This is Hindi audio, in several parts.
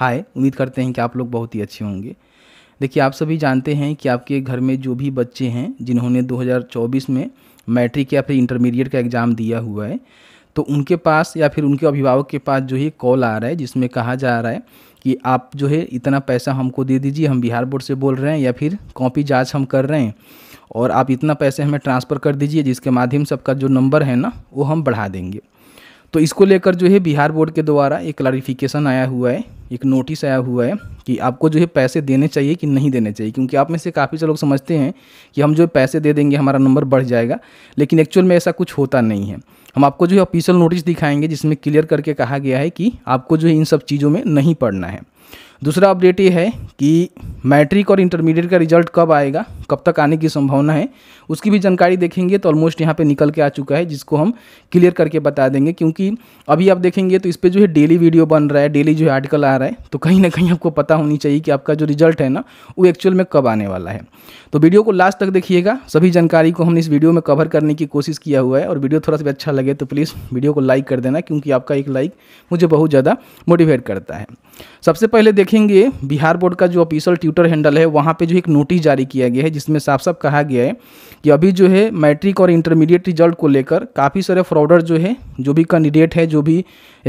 हाय उम्मीद करते हैं कि आप लोग बहुत ही अच्छे होंगे देखिए आप सभी जानते हैं कि आपके घर में जो भी बच्चे हैं जिन्होंने 2024 में मैट्रिक या फिर इंटरमीडिएट का एग्ज़ाम दिया हुआ है तो उनके पास या फिर उनके अभिभावक के पास जो है कॉल आ रहा है जिसमें कहा जा रहा है कि आप जो है इतना पैसा हमको दे दीजिए हम बिहार बोर्ड से बोल रहे हैं या फिर कॉपी जाँच हम कर रहे हैं और आप इतना पैसे हमें ट्रांसफ़र कर दीजिए जिसके माध्यम से आपका जो नंबर है ना वो हम बढ़ा देंगे तो इसको लेकर जो है बिहार बोर्ड के द्वारा एक क्लारिफिकेशन आया हुआ है एक नोटिस आया हुआ है कि आपको जो है पैसे देने चाहिए कि नहीं देने चाहिए क्योंकि आप में से काफ़ी से लोग समझते हैं कि हम जो पैसे दे देंगे हमारा नंबर बढ़ जाएगा लेकिन एक्चुअल में ऐसा कुछ होता नहीं है हम आपको जो है ऑफिशियल नोटिस दिखाएंगे जिसमें क्लियर करके कहा गया है कि आपको जो है इन सब चीज़ों में नहीं पढ़ना है दूसरा अपडेट ये है कि मैट्रिक और इंटरमीडिएट का रिजल्ट कब आएगा कब तक आने की संभावना है उसकी भी जानकारी देखेंगे तो ऑलमोस्ट यहाँ पे निकल के आ चुका है जिसको हम क्लियर करके बता देंगे क्योंकि अभी आप देखेंगे तो इस पर जो है डेली वीडियो बन रहा है डेली जो है आर्टिकल आ रहा है तो कहीं ना कहीं आपको पता होनी चाहिए कि आपका जो रिजल्ट है ना वो एक्चुअल में कब आने वाला है तो वीडियो को लास्ट तक देखिएगा सभी जानकारी को हमने इस वीडियो में कवर करने की कोशिश किया हुआ है और वीडियो थोड़ा सा अच्छा लगे तो प्लीज़ वीडियो को लाइक कर देना क्योंकि आपका एक लाइक मुझे बहुत ज़्यादा मोटिवेट करता है सबसे पहले देख देखेंगे बिहार बोर्ड का जो ऑफिशियल ट्यूटर हैंडल है वहाँ पे जो एक नोटिस जारी किया गया है जिसमें साफ साफ कहा गया है कि अभी जो है मैट्रिक और इंटरमीडिएट रिजल्ट को लेकर काफ़ी सारे फ्रॉडर जो है जो भी कैंडिडेट है जो भी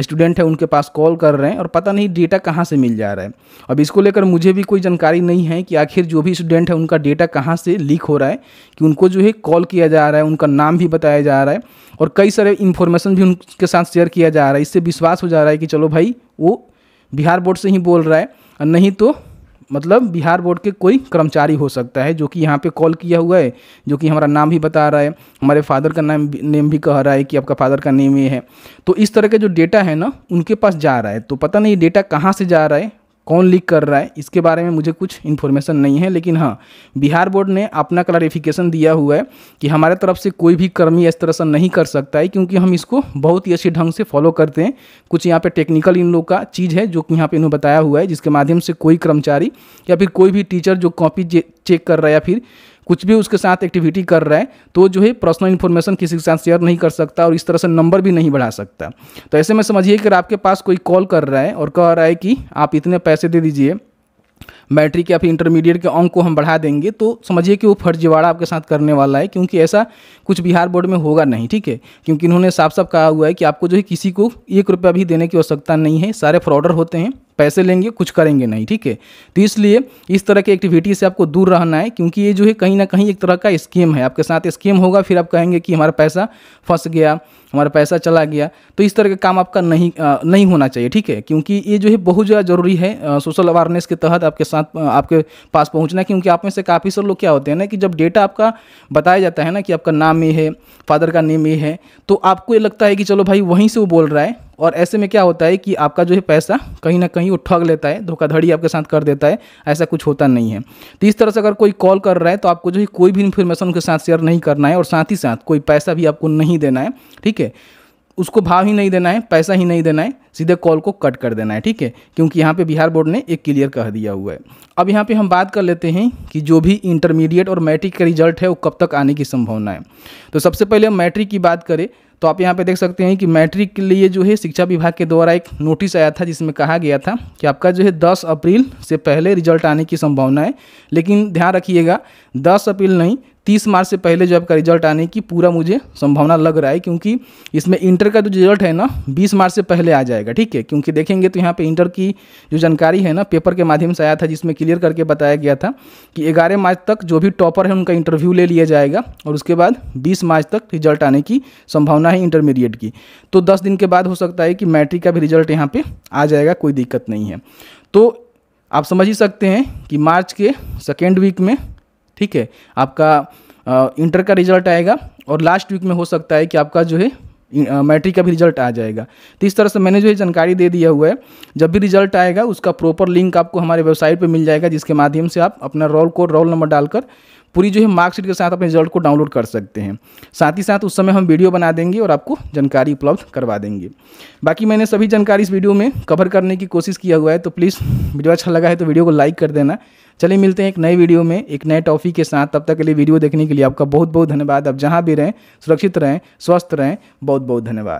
स्टूडेंट है उनके पास कॉल कर रहे हैं और पता नहीं डेटा कहाँ से मिल जा रहा है अब इसको लेकर मुझे भी कोई जानकारी नहीं है कि आखिर जो भी स्टूडेंट है उनका डेटा कहाँ से लीक हो रहा है कि उनको जो है कॉल किया जा रहा है उनका नाम भी बताया जा रहा है और कई सारे इन्फॉर्मेशन भी उनके साथ शेयर किया जा रहा है इससे विश्वास हो जा रहा है कि चलो भाई वो बिहार बोर्ड से ही बोल रहा है नहीं तो मतलब बिहार बोर्ड के कोई कर्मचारी हो सकता है जो कि यहाँ पे कॉल किया हुआ है जो कि हमारा नाम भी बता रहा है हमारे फादर का नाम नेम भी कह रहा है कि आपका फादर का नेम ये है तो इस तरह के जो डेटा है ना उनके पास जा रहा है तो पता नहीं ये डेटा कहाँ से जा रहा है कौन लीक कर रहा है इसके बारे में मुझे कुछ इन्फॉर्मेशन नहीं है लेकिन हाँ बिहार बोर्ड ने अपना क्लैरिफिकेशन दिया हुआ है कि हमारे तरफ से कोई भी कर्मी इस तरह से नहीं कर सकता है क्योंकि हम इसको बहुत ही अच्छे ढंग से फॉलो करते हैं कुछ यहाँ पे टेक्निकल इन लोग का चीज़ है जो कि यहाँ पर इन्होंने बताया हुआ है जिसके माध्यम से कोई कर्मचारी या फिर कोई भी टीचर जो कॉपी चेक कर रहा है या फिर कुछ भी उसके साथ एक्टिविटी कर रहा है तो जो है पर्सनल इन्फॉर्मेशन किसी के साथ शेयर नहीं कर सकता और इस तरह से नंबर भी नहीं बढ़ा सकता तो ऐसे में समझिए कि आपके पास कोई कॉल कर रहा है और कह रहा है कि आप इतने पैसे दे दीजिए मैट्रिक या फिर इंटरमीडिएट के अंक को हम बढ़ा देंगे तो समझिए कि वो फर्जीवाड़ा आपके साथ करने वाला है क्योंकि ऐसा कुछ बिहार बोर्ड में होगा नहीं ठीक है क्योंकि इन्होंने साफ साफ कहा हुआ है कि आपको जो है किसी को एक रुपया भी देने की आवश्यकता नहीं है सारे फ्रॉडर होते हैं पैसे लेंगे कुछ करेंगे नहीं ठीक है तो इसलिए इस तरह के एक्टिविटी से आपको दूर रहना है क्योंकि ये जो है कहीं ना कहीं एक तरह का स्कीम है आपके साथ स्कीम होगा फिर आप कहेंगे कि हमारा पैसा फंस गया हमारा पैसा चला गया तो इस तरह का काम आपका नहीं आ, नहीं होना चाहिए ठीक है क्योंकि ये जो है बहुत ज़्यादा ज़रूरी है सोशल अवेयरनेस के तहत आपके साथ आपके पास पहुंचना क्योंकि आप में से काफ़ी सारे लोग क्या होते हैं ना कि जब डेटा आपका बताया जाता है ना कि आपका नाम ये है फादर का नेम ये है तो आपको ये लगता है कि चलो भाई वहीं से वो बोल रहा है और ऐसे में क्या होता है कि आपका जो है पैसा कहीं ना कहीं वो ठग लेता है धोखाधड़ी आपके साथ कर देता है ऐसा कुछ होता नहीं है तो इस तरह से अगर कोई कॉल कर रहा है तो आपको जो है कोई भी इन्फॉर्मेशन उनके साथ शेयर नहीं करना है और साथ ही साथ कोई पैसा भी आपको नहीं देना है ठीक है उसको भाव ही नहीं देना है पैसा ही नहीं देना है सीधे कॉल को कट कर देना है ठीक है क्योंकि यहाँ पे बिहार बोर्ड ने एक क्लियर कह दिया हुआ है अब यहाँ पे हम बात कर लेते हैं कि जो भी इंटरमीडिएट और मैट्रिक का रिजल्ट है वो कब तक आने की संभावना है तो सबसे पहले हम मैट्रिक की बात करें तो आप यहाँ पे देख सकते हैं कि मैट्रिक के लिए जो है शिक्षा विभाग के द्वारा एक नोटिस आया था जिसमें कहा गया था कि आपका जो है 10 अप्रैल से पहले रिजल्ट आने की संभावना है लेकिन ध्यान रखिएगा 10 अप्रैल नहीं तीस मार्च से पहले जो आपका रिजल्ट आने की पूरा मुझे संभावना लग रहा है क्योंकि इसमें इंटर का जो रिजल्ट है ना बीस मार्च से पहले आ जाएगा ठीक है क्योंकि देखेंगे तो यहाँ पर इंटर की जो जानकारी है ना पेपर के माध्यम से आया था जिसमें क्लियर करके बताया गया था कि ग्यारह मार्च तक जो भी टॉपर है उनका इंटरव्यू ले लिया जाएगा और उसके बाद बीस मार्च तक रिजल्ट आने की संभावना है इंटरमीडिएट की तो दस दिन के बाद हो सकता है कि मैट्रिक का भी रिजल्ट यहाँ पर आ जाएगा कोई दिक्कत नहीं है तो आप समझ ही सकते हैं कि मार्च के सेकेंड वीक में ठीक है आपका इंटर का रिजल्ट आएगा और लास्ट वीक में हो सकता है कि आपका जो है मैट्रिक का भी रिजल्ट आ जाएगा तो इस तरह से मैंने जो है जानकारी दे दिया हुआ है जब भी रिजल्ट आएगा उसका प्रॉपर लिंक आपको हमारे वेबसाइट पर मिल जाएगा जिसके माध्यम से आप अपना रोल कोड रोल नंबर डालकर पूरी जो है मार्कशीट के साथ अपने रिजल्ट को डाउनलोड कर सकते हैं साथ ही साथ उस समय हम वीडियो बना देंगे और आपको जानकारी उपलब्ध करवा देंगे बाकी मैंने सभी जानकारी इस वीडियो में कवर करने की कोशिश किया हुआ है तो प्लीज़ वीडियो अच्छा लगा है तो वीडियो को लाइक कर देना चलिए मिलते हैं एक नए वीडियो में एक नए टॉपिक के साथ तब तक के लिए वीडियो देखने के लिए आपका बहुत बहुत धन्यवाद आप जहाँ भी रहें सुरक्षित रहें स्वस्थ रहें बहुत बहुत धन्यवाद